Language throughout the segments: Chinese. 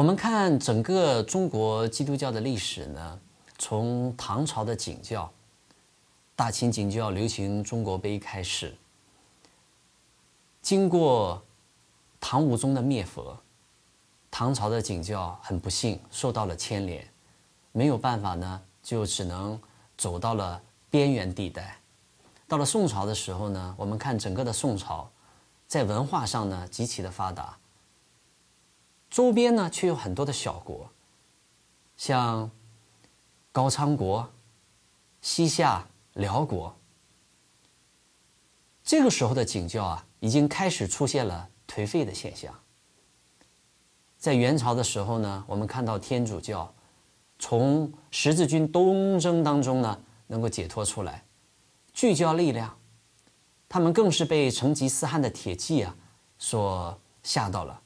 我们看整个中国基督教的历史呢，从唐朝的景教、大清景教流行中国碑开始，经过唐武宗的灭佛，唐朝的景教很不幸受到了牵连，没有办法呢，就只能走到了边缘地带。到了宋朝的时候呢，我们看整个的宋朝，在文化上呢极其的发达。周边呢，却有很多的小国，像高昌国、西夏、辽国。这个时候的景教啊，已经开始出现了颓废的现象。在元朝的时候呢，我们看到天主教从十字军东征当中呢，能够解脱出来，聚焦力量，他们更是被成吉思汗的铁骑啊所吓到了。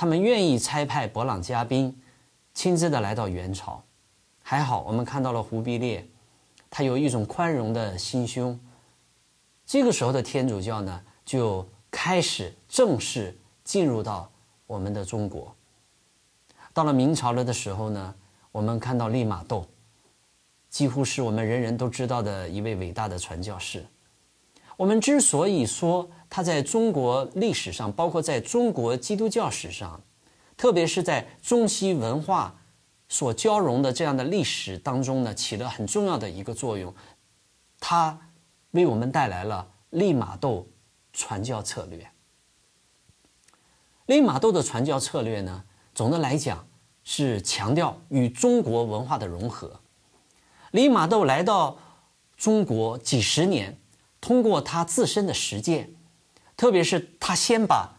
他们愿意差派博朗嘉宾，亲自的来到元朝。还好，我们看到了忽必烈，他有一种宽容的心胸。这个时候的天主教呢，就开始正式进入到我们的中国。到了明朝了的时候呢，我们看到利玛窦，几乎是我们人人都知道的一位伟大的传教士。我们之所以说它在中国历史上，包括在中国基督教史上，特别是在中西文化所交融的这样的历史当中呢，起了很重要的一个作用。它为我们带来了利玛窦传教策略。利玛窦的传教策略呢，总的来讲是强调与中国文化的融合。利玛窦来到中国几十年。通过他自身的实践，特别是他先把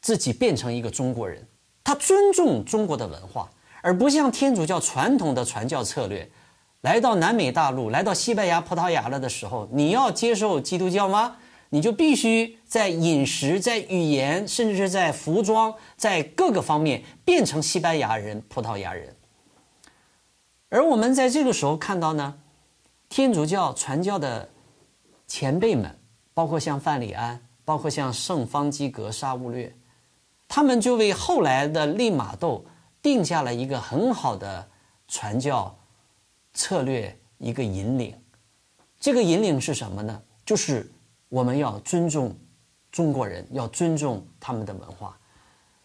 自己变成一个中国人，他尊重中国的文化，而不像天主教传统的传教策略，来到南美大陆，来到西班牙、葡萄牙了的时候，你要接受基督教吗？你就必须在饮食、在语言，甚至是在服装，在各个方面变成西班牙人、葡萄牙人。而我们在这个时候看到呢，天主教传教的。前辈们，包括像范里安，包括像圣方济格、沙勿略，他们就为后来的利玛窦定下了一个很好的传教策略，一个引领。这个引领是什么呢？就是我们要尊重中国人，要尊重他们的文化。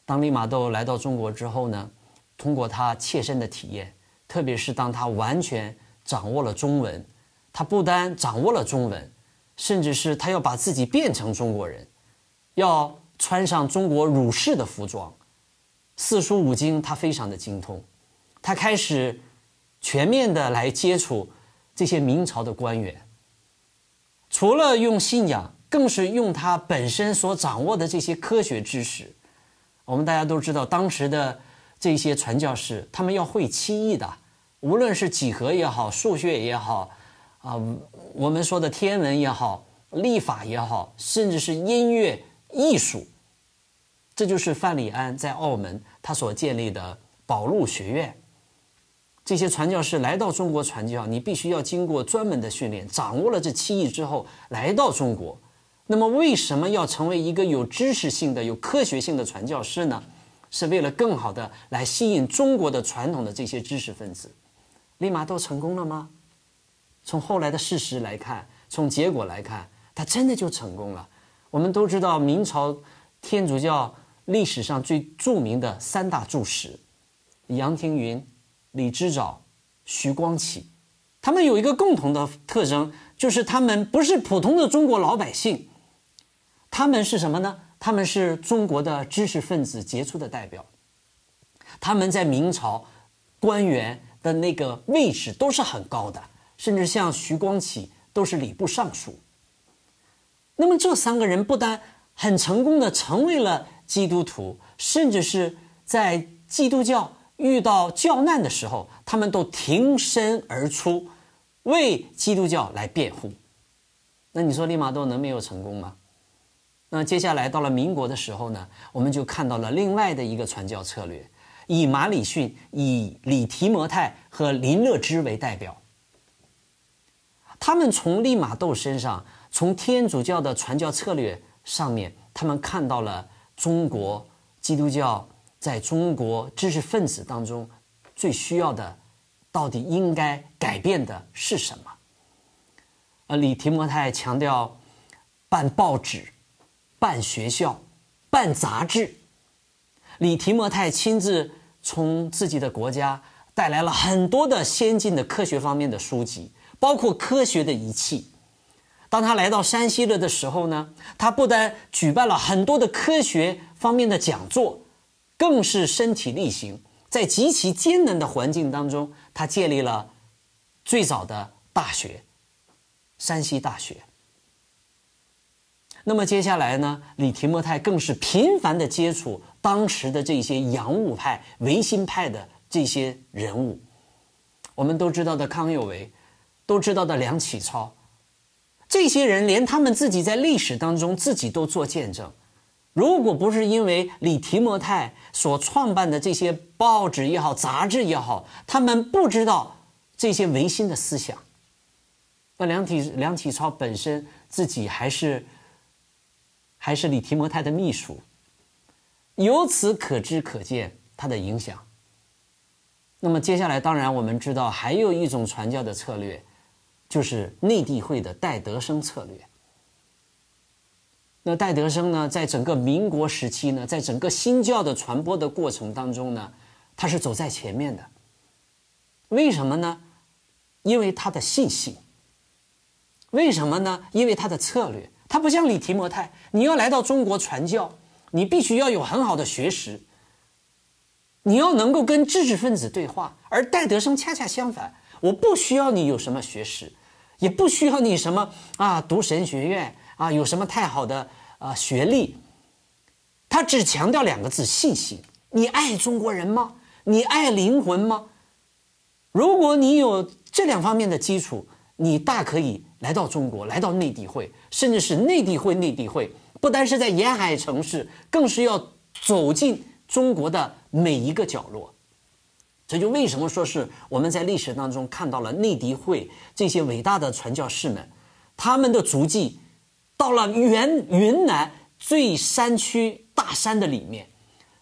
当利玛窦来到中国之后呢，通过他切身的体验，特别是当他完全掌握了中文，他不单掌握了中文。甚至是他要把自己变成中国人，要穿上中国儒士的服装，四书五经他非常的精通，他开始全面的来接触这些明朝的官员。除了用信仰，更是用他本身所掌握的这些科学知识。我们大家都知道，当时的这些传教士，他们要会七艺的，无论是几何也好，数学也好。啊，我们说的天文也好，历法也好，甚至是音乐艺术，这就是范里安在澳门他所建立的宝路学院。这些传教士来到中国传教，你必须要经过专门的训练，掌握了这七艺之后，来到中国。那么，为什么要成为一个有知识性的、有科学性的传教士呢？是为了更好的来吸引中国的传统的这些知识分子。利玛窦成功了吗？从后来的事实来看，从结果来看，他真的就成功了。我们都知道明朝天主教历史上最著名的三大柱石：杨廷云、李之藻、徐光启。他们有一个共同的特征，就是他们不是普通的中国老百姓，他们是什么呢？他们是中国的知识分子杰出的代表。他们在明朝官员的那个位置都是很高的。甚至像徐光启都是礼部尚书。那么这三个人不但很成功的成为了基督徒，甚至是在基督教遇到教难的时候，他们都挺身而出为基督教来辩护。那你说利玛窦能没有成功吗？那接下来到了民国的时候呢，我们就看到了另外的一个传教策略，以马礼逊、以李提摩太和林乐知为代表。他们从利玛窦身上，从天主教的传教策略上面，他们看到了中国基督教在中国知识分子当中最需要的，到底应该改变的是什么？呃，李提摩太强调办报纸、办学校、办杂志。李提摩太亲自从自己的国家带来了很多的先进的科学方面的书籍。包括科学的仪器。当他来到山西了的时候呢，他不但举办了很多的科学方面的讲座，更是身体力行，在极其艰难的环境当中，他建立了最早的大学——山西大学。那么接下来呢，李提摩泰更是频繁的接触当时的这些洋务派、维新派的这些人物。我们都知道的康有为。都知道的梁启超，这些人连他们自己在历史当中自己都做见证。如果不是因为李提摩太所创办的这些报纸也好、杂志也好，他们不知道这些维新的思想。那梁启梁启超本身自己还是还是李提摩太的秘书，由此可知可见他的影响。那么接下来，当然我们知道还有一种传教的策略。就是内地会的戴德生策略。那戴德生呢，在整个民国时期呢，在整个新教的传播的过程当中呢，他是走在前面的。为什么呢？因为他的信心。为什么呢？因为他的策略。他不像李提摩太，你要来到中国传教，你必须要有很好的学识，你要能够跟知识分子对话。而戴德生恰恰相反，我不需要你有什么学识。也不需要你什么啊，读神学院啊，有什么太好的啊学历。他只强调两个字：信心。你爱中国人吗？你爱灵魂吗？如果你有这两方面的基础，你大可以来到中国，来到内地会，甚至是内地会内地会，不单是在沿海城市，更是要走进中国的每一个角落。所以，就为什么说是我们在历史当中看到了内地会这些伟大的传教士们，他们的足迹，到了原云南最山区大山的里面，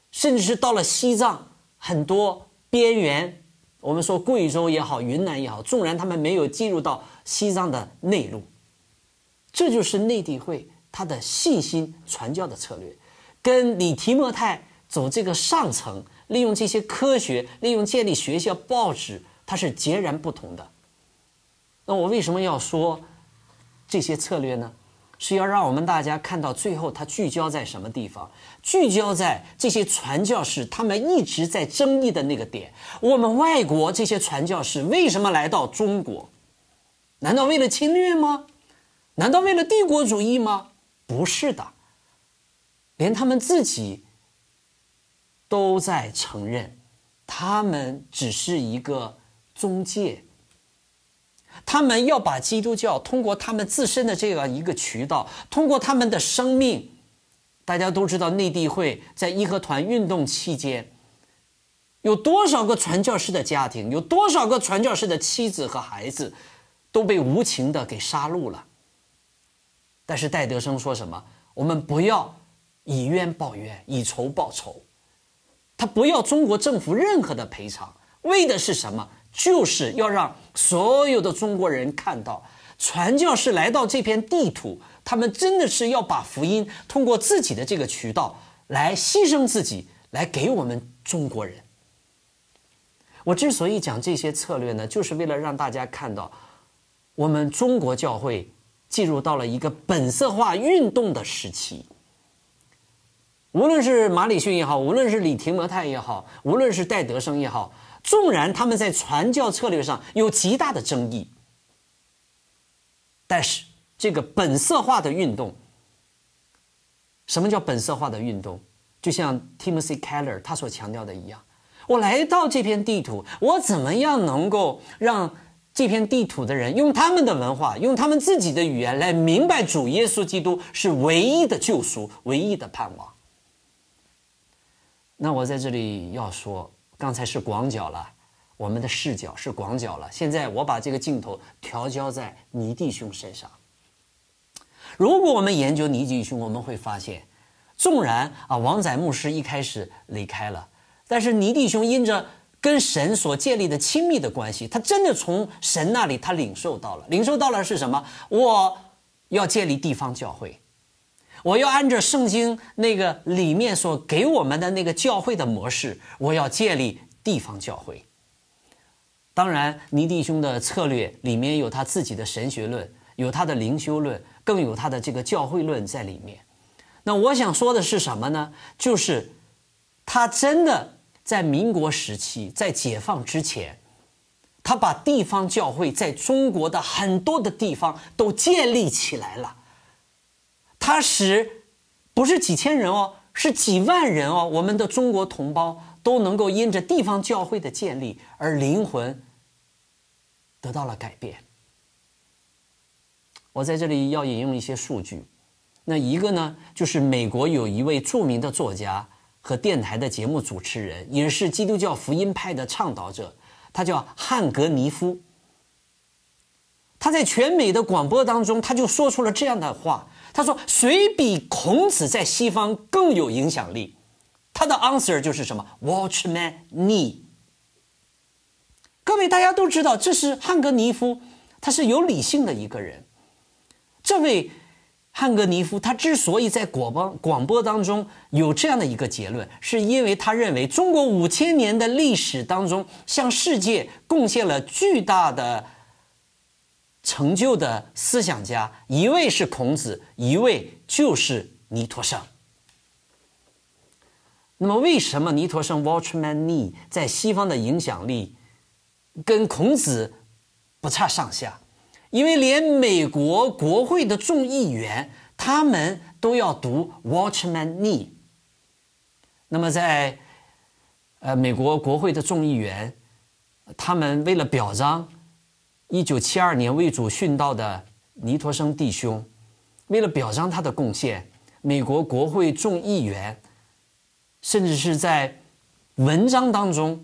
甚至是到了西藏很多边缘。我们说贵州也好，云南也好，纵然他们没有进入到西藏的内陆，这就是内地会他的信心传教的策略，跟李提莫太走这个上层。利用这些科学，利用建立学校、报纸，它是截然不同的。那我为什么要说这些策略呢？是要让我们大家看到最后，它聚焦在什么地方？聚焦在这些传教士他们一直在争议的那个点。我们外国这些传教士为什么来到中国？难道为了侵略吗？难道为了帝国主义吗？不是的，连他们自己。都在承认，他们只是一个中介。他们要把基督教通过他们自身的这样一个渠道，通过他们的生命。大家都知道，内地会在义和团运动期间，有多少个传教士的家庭，有多少个传教士的妻子和孩子，都被无情的给杀戮了。但是戴德生说什么？我们不要以冤报冤，以仇报仇。他不要中国政府任何的赔偿，为的是什么？就是要让所有的中国人看到，传教士来到这片地图，他们真的是要把福音通过自己的这个渠道来牺牲自己，来给我们中国人。我之所以讲这些策略呢，就是为了让大家看到，我们中国教会进入到了一个本色化运动的时期。无论是马里逊也好，无论是李廷模泰也好，无论是戴德生也好，纵然他们在传教策略上有极大的争议，但是这个本色化的运动，什么叫本色化的运动？就像 Timothy Keller 他所强调的一样，我来到这片地图，我怎么样能够让这片地图的人用他们的文化、用他们自己的语言来明白主耶稣基督是唯一的救赎、唯一的盼望？那我在这里要说，刚才是广角了，我们的视角是广角了。现在我把这个镜头调焦在倪弟兄身上。如果我们研究倪弟兄，我们会发现，纵然啊王载牧师一开始离开了，但是倪弟兄因着跟神所建立的亲密的关系，他真的从神那里他领受到了，领受到了是什么？我要建立地方教会。我要按照圣经那个里面所给我们的那个教会的模式，我要建立地方教会。当然，倪弟兄的策略里面有他自己的神学论，有他的灵修论，更有他的这个教会论在里面。那我想说的是什么呢？就是他真的在民国时期，在解放之前，他把地方教会在中国的很多的地方都建立起来了。他使不是几千人哦，是几万人哦。我们的中国同胞都能够因着地方教会的建立而灵魂得到了改变。我在这里要引用一些数据，那一个呢，就是美国有一位著名的作家和电台的节目主持人，也是基督教福音派的倡导者，他叫汉格尼夫。他在全美的广播当中，他就说出了这样的话。他说：“谁比孔子在西方更有影响力？”他的 answer 就是什么？Watch m e knee。各位大家都知道，这是汉格尼夫，他是有理性的一个人。这位汉格尼夫他之所以在广播广播当中有这样的一个结论，是因为他认为中国五千年的历史当中，向世界贡献了巨大的。成就的思想家一位是孔子，一位就是尼陀生。那么，为什么尼陀生 Wachmanee t 在西方的影响力跟孔子不差上下？因为连美国国会的众议员他们都要读 Wachmanee t。那么，在呃美国国会的众议员他们为了表彰。一九七二年为主殉道的尼托生弟兄，为了表彰他的贡献，美国国会众议员，甚至是在文章当中，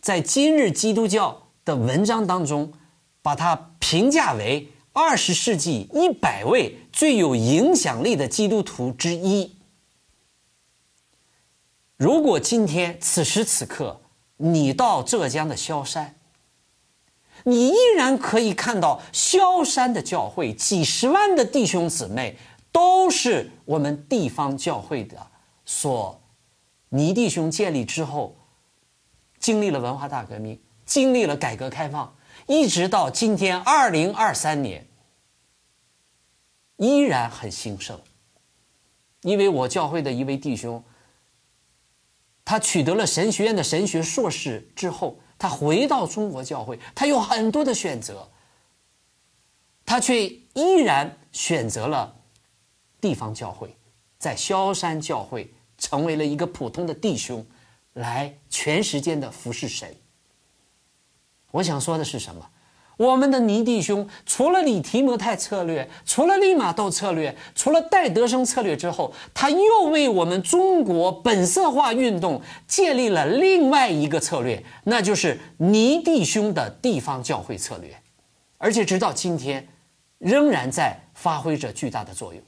在《今日基督教》的文章当中，把他评价为二十世纪一百位最有影响力的基督徒之一。如果今天此时此刻你到浙江的萧山，你依然可以看到萧山的教会，几十万的弟兄姊妹都是我们地方教会的所。倪弟兄建立之后，经历了文化大革命，经历了改革开放，一直到今天二零二三年，依然很兴盛。因为我教会的一位弟兄，他取得了神学院的神学硕士之后。他回到中国教会，他有很多的选择，他却依然选择了地方教会，在萧山教会成为了一个普通的弟兄，来全时间的服侍神。我想说的是什么？我们的尼弟兄，除了李提摩太策略，除了利玛窦策略，除了戴德生策略之后，他又为我们中国本色化运动建立了另外一个策略，那就是尼弟兄的地方教会策略，而且直到今天，仍然在发挥着巨大的作用。